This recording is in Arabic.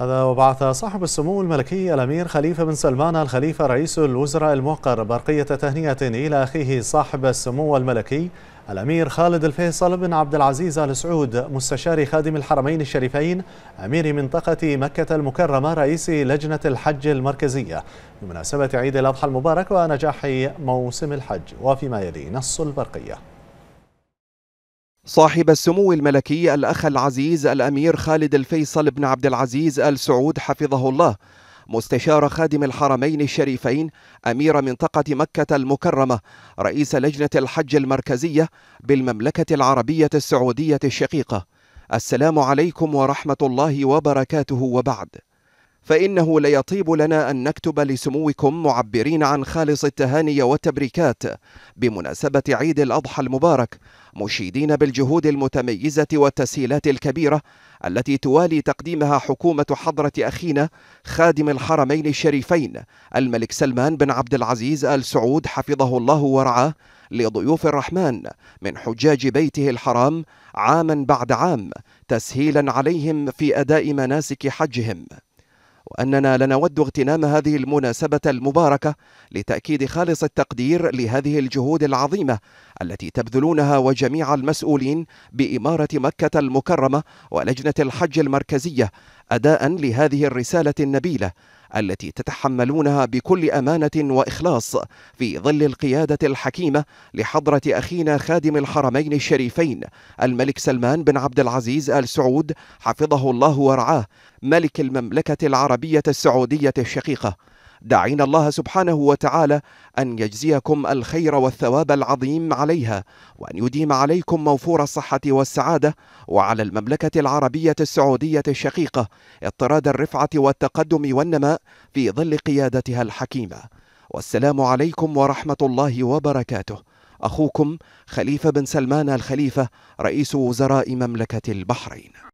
هذا وبعث صاحب السمو الملكي الأمير خليفة بن سلمان الخليفة رئيس الوزراء الموقر برقية تهنئة إلى أخيه صاحب السمو الملكي الأمير خالد الفيصل بن عبد العزيز آل سعود مستشار خادم الحرمين الشريفين أمير منطقة مكة المكرمة رئيس لجنة الحج المركزية بمناسبة عيد الأضحى المبارك ونجاح موسم الحج وفيما يلي نص البرقية صاحب السمو الملكي الأخ العزيز الأمير خالد الفيصل بن عبد العزيز آل سعود حفظه الله مستشار خادم الحرمين الشريفين أمير منطقة مكة المكرمة رئيس لجنة الحج المركزية بالمملكة العربية السعودية الشقيقة السلام عليكم ورحمة الله وبركاته وبعد فإنه ليطيب لنا أن نكتب لسموكم معبرين عن خالص التهاني والتبريكات بمناسبة عيد الأضحى المبارك مشيدين بالجهود المتميزة والتسهيلات الكبيرة التي توالي تقديمها حكومة حضرة أخينا خادم الحرمين الشريفين الملك سلمان بن عبد العزيز آل سعود حفظه الله ورعاه لضيوف الرحمن من حجاج بيته الحرام عاما بعد عام تسهيلا عليهم في أداء مناسك حجهم واننا لنود اغتنام هذه المناسبة المباركة لتأكيد خالص التقدير لهذه الجهود العظيمة التي تبذلونها وجميع المسؤولين بإمارة مكة المكرمة ولجنة الحج المركزية أداء لهذه الرسالة النبيلة التي تتحملونها بكل امانه واخلاص في ظل القياده الحكيمه لحضره اخينا خادم الحرمين الشريفين الملك سلمان بن عبد العزيز ال سعود حفظه الله ورعاه ملك المملكه العربيه السعوديه الشقيقه داعين الله سبحانه وتعالى أن يجزيكم الخير والثواب العظيم عليها وأن يديم عليكم موفور الصحة والسعادة وعلى المملكة العربية السعودية الشقيقة اطراد الرفعة والتقدم والنماء في ظل قيادتها الحكيمة والسلام عليكم ورحمة الله وبركاته أخوكم خليفة بن سلمان الخليفة رئيس وزراء مملكة البحرين